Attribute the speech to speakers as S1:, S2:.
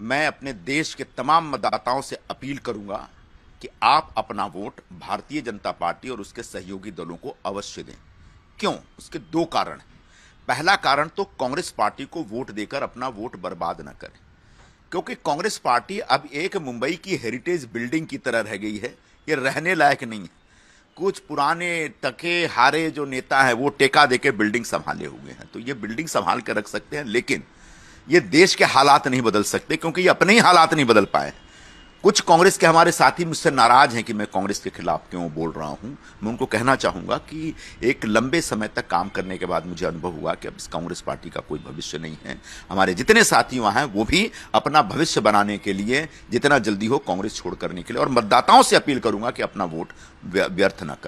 S1: मैं अपने देश के तमाम मतदाताओं से अपील करूंगा कि आप अपना वोट भारतीय जनता पार्टी और उसके सहयोगी दलों को अवश्य दें क्यों उसके दो कारण हैं पहला कारण तो कांग्रेस पार्टी को वोट देकर अपना वोट बर्बाद न करें क्योंकि कांग्रेस पार्टी अब एक मुंबई की हेरिटेज बिल्डिंग की तरह रह गई है ये रहने लायक नहीं है कुछ पुराने टके हारे जो नेता हैं वो टेका देके बिल्डिंग संभाले हुए हैं तो ये बिल्डिंग संभाल कर रख सकते हैं लेकिन ये देश के हालात नहीं बदल सकते क्योंकि ये अपने ही हालात नहीं बदल पाए कुछ कांग्रेस के हमारे साथी मुझसे नाराज हैं कि मैं कांग्रेस के खिलाफ क्यों बोल रहा हूं मैं उनको कहना चाहूंगा कि एक लंबे समय तक काम करने के बाद मुझे अनुभव हुआ कि अब इस कांग्रेस पार्टी का कोई भविष्य नहीं है हमारे जितने साथी वहां हैं वो भी अपना भविष्य बनाने के लिए जितना जल्दी हो कांग्रेस छोड़ करने के लिए और मतदाताओं से अपील करूंगा कि अपना वोट व्यर्थ न करें